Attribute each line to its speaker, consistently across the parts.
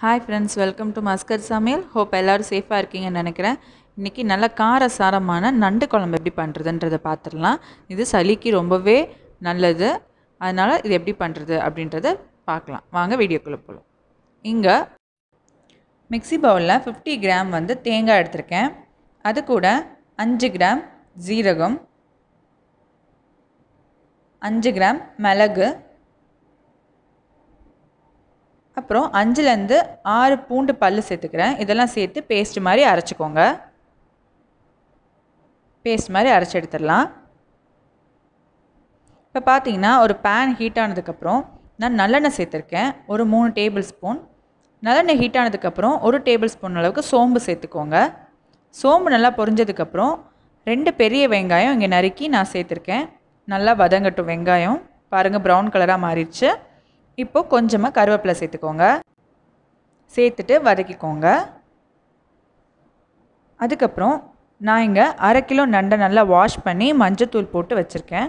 Speaker 1: hi friends welcome to மஸ்கர் சமையல் hope எல்லோரும் சேஃபாக இருக்கீங்கன்னு நினைக்கிறேன் இன்றைக்கி நல்ல காரசாரமான நண்டு குழம்பு எப்படி பண்ணுறதுன்றதை பார்த்துடலாம் இது சளிக்கு ரொம்பவே நல்லது அதனால் இது எப்படி பண்ணுறது அப்படின்றத பார்க்கலாம் வாங்க வீடியோக்குள்ளே போகலாம் இங்கே மிக்சி பவுலில் ஃபிஃப்டி கிராம் வந்து தேங்காய் எடுத்திருக்கேன் அது கூட அஞ்சு கிராம் ஜீரகம் அஞ்சு கிராம் மிளகு அப்புறம் அஞ்சுலேருந்து ஆறு பூண்டு பல் சேர்த்துக்கிறேன் இதெல்லாம் சேர்த்து பேஸ்ட் மாதிரி அரைச்சிக்கோங்க பேஸ்ட் மாதிரி அரைச்சி எடுத்துடலாம் இப்போ பார்த்தீங்கன்னா ஒரு பேன் ஹீட் ஆனதுக்கப்புறம் நான் நல்லெண்ணெய் சேர்த்துருக்கேன் ஒரு மூணு டேபிள் ஸ்பூன் நல்லெண்ணெய் ஹீட் ஆனதுக்கப்புறம் ஒரு டேபிள் ஸ்பூன் அளவுக்கு சோம்பு சேர்த்துக்கோங்க சோம்பு நல்லா பொரிஞ்சதுக்கப்புறம் ரெண்டு பெரிய வெங்காயம் இங்கே நறுக்கி நான் சேர்த்துருக்கேன் நல்லா வதங்கட்டும் வெங்காயம் பாருங்கள் ப்ரௌன் கலராக மாறிடுச்சு இப்போது கொஞ்சமாக கருவேப்பிலை சேர்த்துக்கோங்க சேர்த்துட்டு வதக்கிக்கோங்க அதுக்கப்புறம் நான் இங்கே அரை கிலோ நண்டை நல்லா வாஷ் பண்ணி மஞ்சத்தூள் போட்டு வச்சுருக்கேன்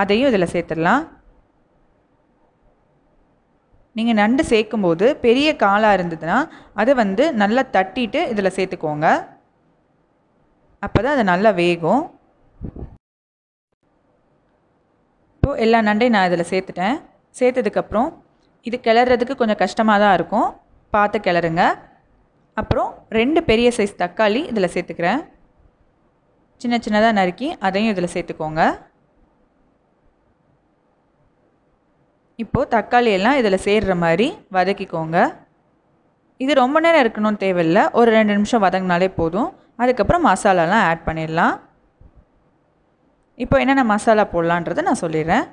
Speaker 1: அதையும் இதில் சேர்த்துடலாம் நீங்கள் நண்டு சேர்க்கும்போது பெரிய காலாக இருந்ததுன்னா அதை வந்து நல்லா தட்டிட்டு இதில் சேர்த்துக்கோங்க அப்போ தான் அது நல்லா வேகும் இப்போது எல்லா நண்டையும் நான் இதில் சேர்த்துட்டேன் சேர்த்ததுக்கப்புறம் இது கிளறதுக்கு கொஞ்சம் கஷ்டமாக தான் இருக்கும் பார்த்து கிளறுங்க அப்புறம் ரெண்டு பெரிய சைஸ் தக்காளி இதில் சேர்த்துக்கிறேன் சின்ன சின்னதாக நறுக்கி அதையும் இதில் சேர்த்துக்கோங்க இப்போது எல்லாம் இதில் சேர்கிற மாதிரி வதக்கிக்கோங்க இது ரொம்ப நேரம் இருக்கணும்னு தேவையில்லை ஒரு ரெண்டு நிமிஷம் வதங்கினாலே போதும் அதுக்கப்புறம் மசாலாலாம் ஆட் பண்ணிடலாம் இப்போ என்னென்ன மசாலா போடலான்றதை நான் சொல்லிடுறேன்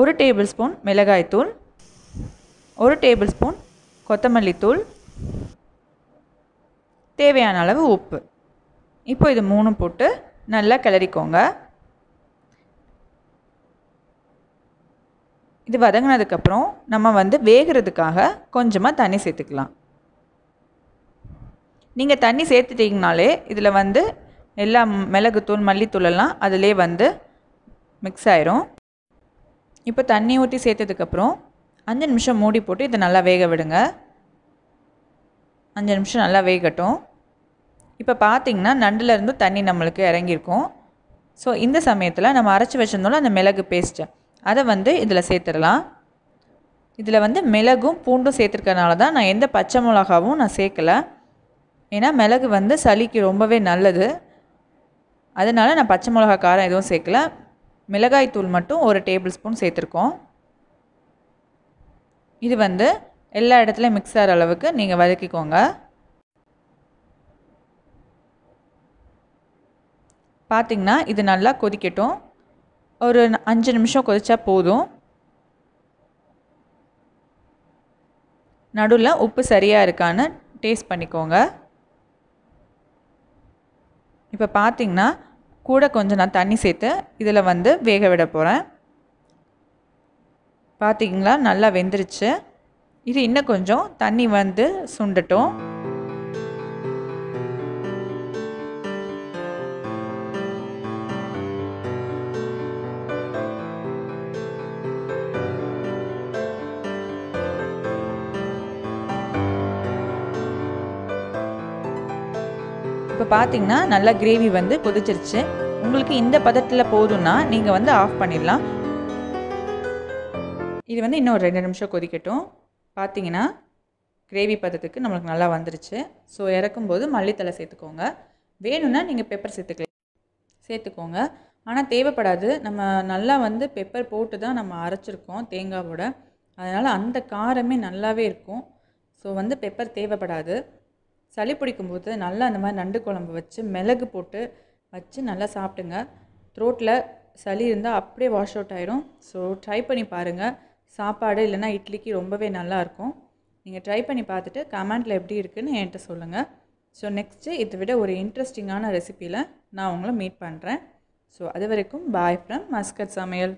Speaker 1: ஒரு டேபிள் ஸ்பூன் மிளகாய்த்தூள் ஒரு டேபிள் ஸ்பூன் கொத்தமல்லி தூள் தேவையான அளவு உப்பு இப்போ இது மூணும் போட்டு நல்லா கிளறிக்கோங்க இது வதங்கினதுக்கப்புறம் நம்ம வந்து வேகிறதுக்காக கொஞ்சமாக தண்ணி சேர்த்துக்கலாம் நீங்கள் தண்ணி சேர்த்துட்டிங்கனாலே இதில் வந்து எல்லா மிளகுத்தூள் மல்லித்தூளெல்லாம் அதிலே வந்து மிக்ஸ் ஆயிரும் இப்போ தண்ணி ஊற்றி சேர்த்ததுக்கப்புறம் அஞ்சு நிமிஷம் மூடி போட்டு இதை நல்லா வேக விடுங்க அஞ்சு நிமிஷம் நல்லா வேகட்டும் இப்போ பார்த்திங்கன்னா நண்டுலேருந்து தண்ணி நம்மளுக்கு இறங்கியிருக்கும் ஸோ இந்த சமயத்தில் நம்ம அரைச்சி வச்சுருந்தோம்ல அந்த மிளகு பேஸ்ட்டு அதை வந்து இதில் சேர்த்துடலாம் இதில் வந்து மிளகும் பூண்டும் சேர்த்துருக்கனால தான் நான் எந்த பச்சை மிளகாவும் நான் சேர்க்கலை ஏன்னா மிளகு வந்து சளிக்கு ரொம்பவே நல்லது அதனால் நான் பச்சை மிளகா காரம் எதுவும் சேர்க்கல தூள் மட்டும் ஒரு டேபிள் ஸ்பூன் சேர்த்துருக்கோம் இது வந்து எல்லா இடத்துலையும் மிக்ஸ் ஆகிற அளவுக்கு நீங்கள் வதக்கிக்கோங்க பார்த்திங்கன்னா இது நல்லா கொதிக்கட்டும் ஒரு அஞ்சு நிமிஷம் கொதித்தா போதும் நடுவில் உப்பு சரியாக இருக்கான்னு டேஸ்ட் பண்ணிக்கோங்க இப்போ பார்த்திங்கன்னா கூட கொஞ்சம் நான் தண்ணி சேர்த்து இதில் வந்து வேக விட போகிறேன் பார்த்திங்களா நல்லா வெந்துருச்சு இது இன்னும் கொஞ்சம் தண்ணி வந்து சுண்டட்டும் இப்போ பார்த்தீங்கன்னா நல்லா கிரேவி வந்து கொதிச்சிருச்சு உங்களுக்கு இந்த பதத்தில் போதும்னா நீங்கள் வந்து ஆஃப் பண்ணிடலாம் இது வந்து இன்னும் ரெண்டு நிமிஷம் கொதிக்கட்டும் பார்த்தீங்கன்னா கிரேவி பதத்துக்கு நம்மளுக்கு நல்லா வந்துருச்சு ஸோ இறக்கும்போது மல்லித்தலை சேர்த்துக்கோங்க வேணும்னா நீங்கள் பெப்பர் சேர்த்துக்கலாம் சேர்த்துக்கோங்க ஆனால் தேவைப்படாது நம்ம நல்லா வந்து பெப்பர் போட்டு தான் நம்ம அரைச்சிருக்கோம் தேங்காவோட அதனால் அந்த காரமே நல்லாவே இருக்கும் ஸோ வந்து பெப்பர் தேவைப்படாது சளி பிடிக்கும்போது நல்லா அந்த மாதிரி நண்டு குழம்பு வச்சு மிளகு போட்டு வச்சு நல்லா சாப்பிடுங்க த்ரோட்டில் சளி இருந்தால் அப்படியே வாஷ் அவுட் ஆயிரும் ஸோ ட்ரை பண்ணி பாருங்கள் சாப்பாடு இல்லைனா இட்லிக்கு ரொம்பவே நல்லாயிருக்கும் நீங்கள் ட்ரை பண்ணி பார்த்துட்டு கமெண்ட்டில் எப்படி இருக்குதுன்னு என்கிட்ட சொல்லுங்கள் ஸோ நெக்ஸ்ட்டு இதை விட ஒரு இன்ட்ரெஸ்டிங்கான ரெசிப்பியில் நான் உங்களை மீட் பண்ணுறேன் ஸோ அது வரைக்கும் பாய் ஃப்ரம் மஸ்கட் சமையல்